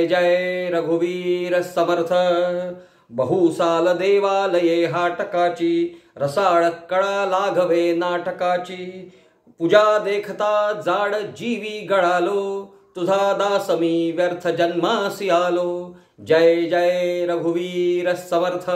जय रघुवीर समर्थ बहुसाल देवालये हाटकाची रसाळ कळा लाघवे नाटकाची पूजा देखता जाड जीवी गळालो तुझा दासमी व्यर्थ जन्मासी आलो जय जय रघुवीर समर्थ